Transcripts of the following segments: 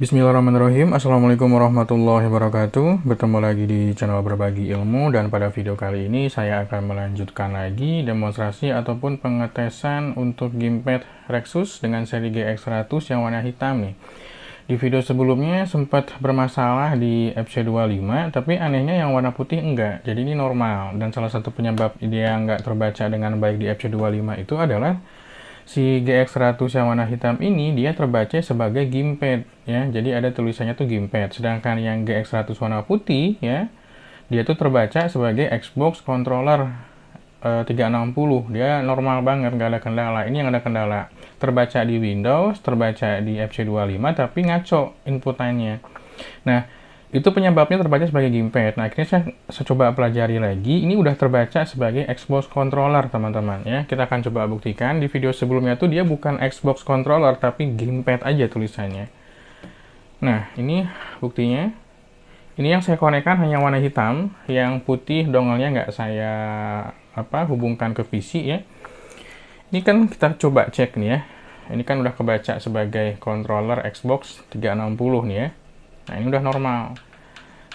Bismillahirrahmanirrahim Assalamualaikum warahmatullahi wabarakatuh Bertemu lagi di channel berbagi ilmu Dan pada video kali ini saya akan melanjutkan lagi Demonstrasi ataupun pengetesan untuk gamepad Rexus Dengan seri GX100 yang warna hitam nih Di video sebelumnya sempat bermasalah di FC25 Tapi anehnya yang warna putih enggak Jadi ini normal Dan salah satu penyebab dia enggak terbaca dengan baik di FC25 itu adalah si GX100 yang warna hitam ini dia terbaca sebagai gamepad ya. Jadi ada tulisannya tuh gamepad Sedangkan yang GX100 warna putih ya, dia tuh terbaca sebagai Xbox controller e, eh, 360. Dia normal banget, nggak ada kendala. Ini yang ada kendala. Terbaca di Windows, terbaca di FC25 tapi ngaco inputannya. Nah, itu penyebabnya terbaca sebagai gamepad. Nah, akhirnya saya, saya coba pelajari lagi. Ini udah terbaca sebagai Xbox controller, teman-teman. Ya, kita akan coba buktikan di video sebelumnya tuh dia bukan Xbox controller tapi gamepad aja tulisannya. Nah, ini buktinya. Ini yang saya konekkan hanya warna hitam, yang putih dongelnya nggak saya apa hubungkan ke PC ya. Ini kan kita coba cek nih ya. Ini kan udah kebaca sebagai controller Xbox 360 nih ya. Nah, ini udah normal.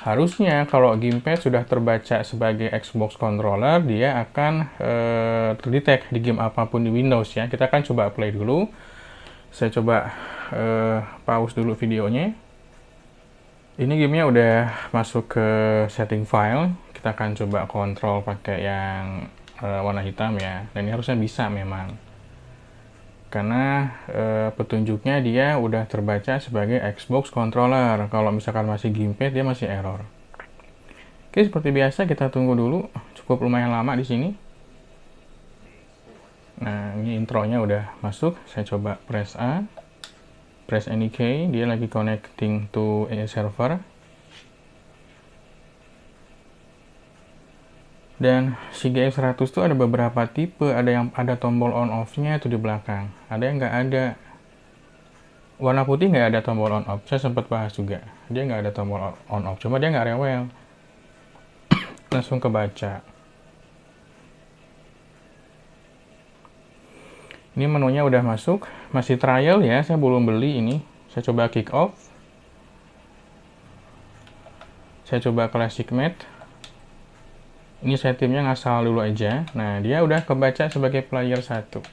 Harusnya kalau gamepad sudah terbaca sebagai Xbox controller, dia akan e, eh, terdetek di game apapun di Windows ya. Kita akan coba play dulu. Saya coba e, pause dulu videonya. Ini gamenya udah masuk ke setting file. Kita akan coba kontrol pakai yang e, warna hitam ya. Dan ini harusnya bisa memang karena e, petunjuknya dia udah terbaca sebagai Xbox controller kalau misalkan masih gamepad dia masih error oke seperti biasa kita tunggu dulu cukup lumayan lama di sini nah ini intronya udah masuk saya coba press A press any key dia lagi connecting to a eh, server Dan si GX100 itu ada beberapa tipe, ada yang ada tombol on off-nya itu di belakang, ada yang nggak ada. Warna putih nggak ada tombol on off, saya sempat bahas juga. Dia nggak ada tombol on off, cuma dia nggak rewel. Langsung kebaca. Ini menunya udah masuk, masih trial ya, saya belum beli ini. Saya coba kick off. Saya coba classic matte ini saya timnya ngasal dulu aja nah dia udah kebaca sebagai player satu.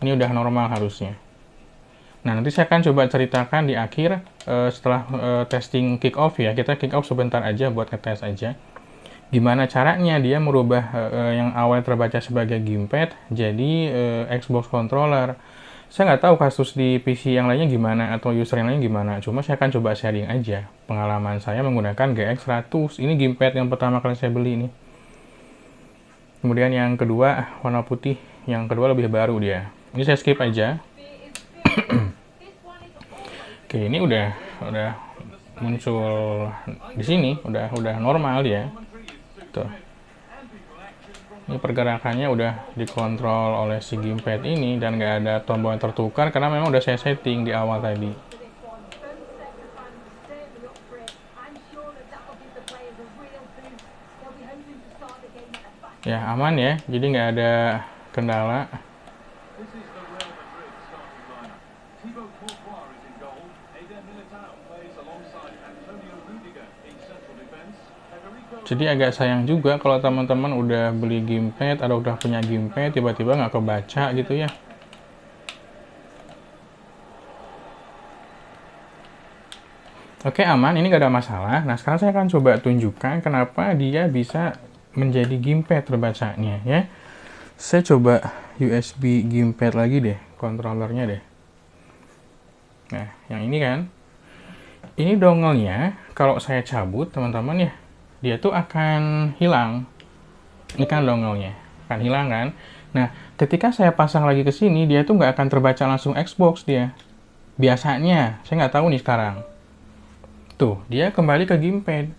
ini udah normal harusnya nah nanti saya akan coba ceritakan di akhir uh, setelah uh, testing kick off ya kita kick off sebentar aja buat ngetes aja gimana caranya dia merubah uh, yang awal terbaca sebagai gamepad jadi uh, Xbox controller. Saya nggak tahu kasus di PC yang lainnya gimana atau user yang lainnya gimana. Cuma saya akan coba sharing aja pengalaman saya menggunakan GX100 ini gamepad yang pertama kali saya beli ini kemudian yang kedua warna putih yang kedua lebih baru dia ini saya skip aja oke ini udah udah muncul di sini udah udah normal ya. tuh ini pergerakannya udah dikontrol oleh si gamepad ini dan nggak ada tombol yang tertukar karena memang udah saya setting di awal tadi ya aman ya jadi nggak ada kendala jadi agak sayang juga kalau teman-teman udah beli gamepad atau udah punya gamepad tiba-tiba nggak kebaca gitu ya Oke aman, ini nggak ada masalah. Nah sekarang saya akan coba tunjukkan kenapa dia bisa menjadi gamepad terbacanya ya saya coba USB gamepad lagi deh kontrolernya deh nah yang ini kan ini dongle-nya kalau saya cabut teman-teman ya dia tuh akan hilang ini kan dongle-nya akan hilang kan nah ketika saya pasang lagi ke sini dia tuh nggak akan terbaca langsung Xbox dia biasanya saya nggak tahu nih sekarang tuh dia kembali ke gamepad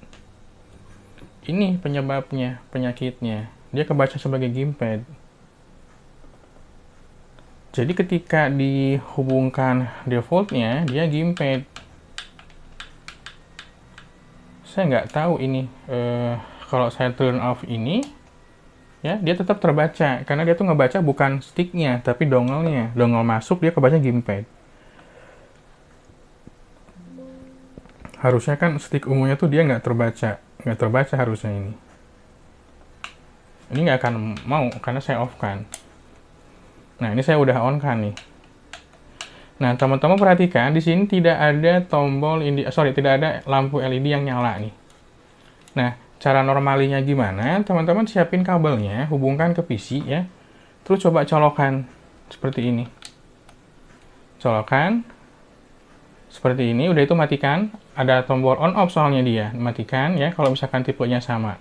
ini penyebabnya, penyakitnya. Dia kebaca sebagai gimpad Jadi ketika dihubungkan defaultnya, dia gimpad Saya nggak tahu ini. Uh, kalau saya turn off ini, ya dia tetap terbaca. Karena dia tuh ngebaca bukan sticknya, tapi dongle-nya. Dongle masuk, dia kebaca gimpad harusnya kan stick ungunya tuh dia nggak terbaca nggak terbaca harusnya ini ini nggak akan mau karena saya off kan nah ini saya udah on kan nih nah teman-teman perhatikan di sini tidak ada tombol ini eh, sorry tidak ada lampu LED yang nyala nih nah cara normalinya gimana teman-teman siapin kabelnya hubungkan ke PC ya terus coba colokan seperti ini colokan seperti ini udah itu matikan ada tombol on off soalnya dia matikan ya kalau misalkan tipenya sama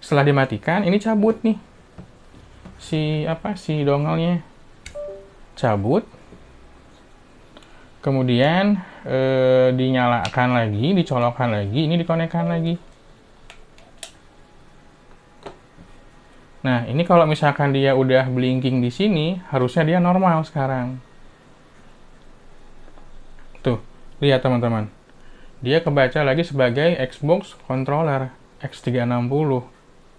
setelah dimatikan ini cabut nih si apa si dongelnya cabut kemudian e, dinyalakan lagi dicolokkan lagi ini dikonekkan lagi nah ini kalau misalkan dia udah blinking di sini harusnya dia normal sekarang Lihat teman-teman, dia kebaca lagi sebagai Xbox controller X360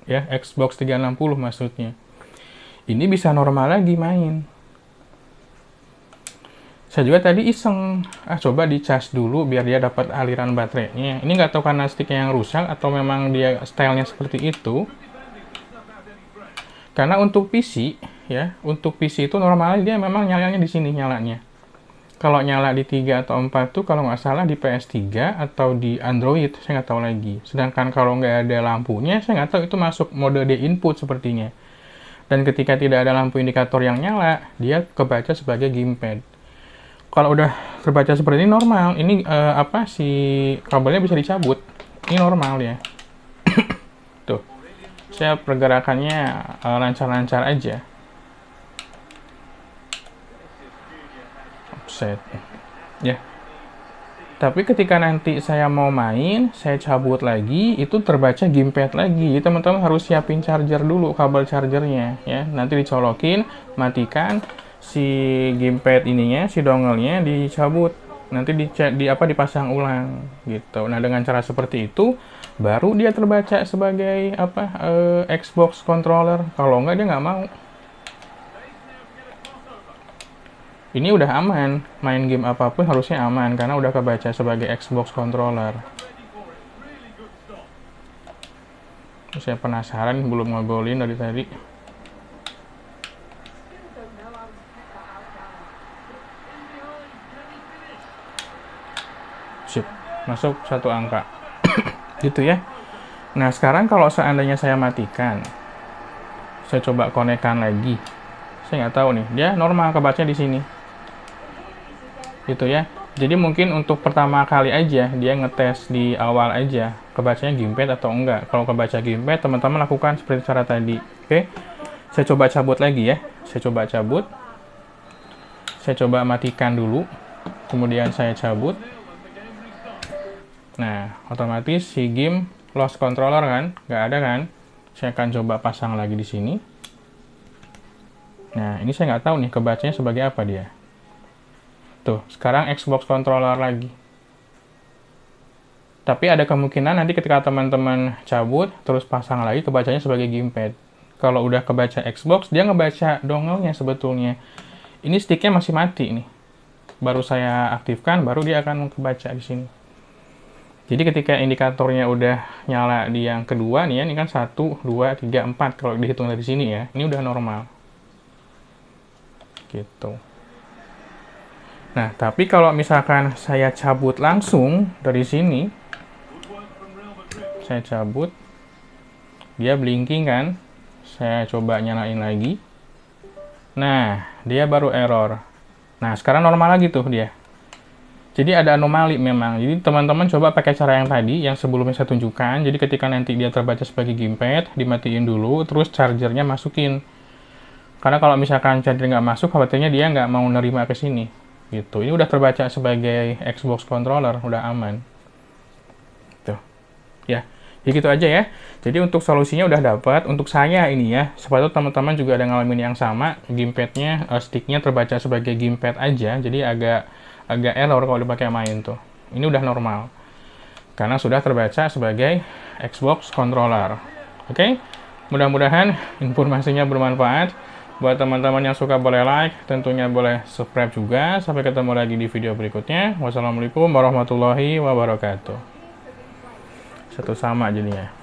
ya, Xbox 360 maksudnya. Ini bisa normal lagi main. Saya juga tadi iseng, ah coba di charge dulu biar dia dapat aliran baterainya. Ini nggak tahu karena sticknya yang rusak atau memang dia stylenya seperti itu. Karena untuk PC ya, untuk PC itu normalnya dia memang nyalanya di sini nyalanya kalau nyala di 3 atau 4 tuh kalau nggak salah di PS3 atau di Android, saya nggak tahu lagi. Sedangkan kalau nggak ada lampunya, saya nggak tahu itu masuk mode D input sepertinya. Dan ketika tidak ada lampu indikator yang nyala, dia kebaca sebagai gamepad. Kalau udah terbaca seperti ini normal, ini uh, apa si kabelnya bisa dicabut. Ini normal ya. Tuh. Saya pergerakannya eh, lancar-lancar uh, aja. offset ya tapi ketika nanti saya mau main saya cabut lagi itu terbaca gamepad lagi teman-teman harus siapin charger dulu kabel chargernya ya nanti dicolokin matikan si gamepad ininya si dongle-nya dicabut nanti dicek di apa dipasang ulang gitu nah dengan cara seperti itu baru dia terbaca sebagai apa e, Xbox controller kalau nggak dia nggak mau ini udah aman main game apapun harusnya aman karena udah kebaca sebagai Xbox controller saya penasaran belum ngegolin dari tadi sip masuk satu angka gitu ya nah sekarang kalau seandainya saya matikan saya coba konekkan lagi saya nggak tahu nih dia normal kebacanya di sini gitu ya jadi mungkin untuk pertama kali aja dia ngetes di awal aja kebacanya gimpet atau enggak kalau kebaca gimpet teman-teman lakukan seperti cara tadi oke saya coba cabut lagi ya saya coba cabut saya coba matikan dulu kemudian saya cabut nah otomatis si game lost controller kan nggak ada kan saya akan coba pasang lagi di sini nah ini saya nggak tahu nih kebacanya sebagai apa dia Tuh, gitu. sekarang Xbox controller lagi. Tapi ada kemungkinan nanti ketika teman-teman cabut, terus pasang lagi, kebacanya sebagai gamepad. Kalau udah kebaca Xbox, dia ngebaca dongle-nya sebetulnya. Ini sticknya masih mati nih. Baru saya aktifkan, baru dia akan kebaca di sini. Jadi ketika indikatornya udah nyala di yang kedua nih ya, ini kan 1, 2, 3, 4 kalau dihitung dari sini ya. Ini udah normal. Gitu. Nah, tapi kalau misalkan saya cabut langsung dari sini, saya cabut, dia blinking kan? Saya coba nyalain lagi. Nah, dia baru error. Nah, sekarang normal lagi tuh dia. Jadi ada anomali memang. Jadi teman-teman coba pakai cara yang tadi, yang sebelumnya saya tunjukkan. Jadi ketika nanti dia terbaca sebagai gamepad, dimatiin dulu, terus chargernya masukin. Karena kalau misalkan charger nggak masuk, khawatirnya dia nggak mau nerima ke sini gitu ini udah terbaca sebagai Xbox controller udah aman tuh ya jadi ya gitu aja ya jadi untuk solusinya udah dapat untuk saya ini ya sepatu teman-teman juga ada ngalamin yang sama gamepadnya uh, sticknya terbaca sebagai gamepad aja jadi agak agak error kalau dipakai main tuh ini udah normal karena sudah terbaca sebagai Xbox controller oke okay? mudah-mudahan informasinya bermanfaat Buat teman-teman yang suka boleh like, tentunya boleh subscribe juga. Sampai ketemu lagi di video berikutnya. Wassalamualaikum warahmatullahi wabarakatuh. Satu sama jadinya.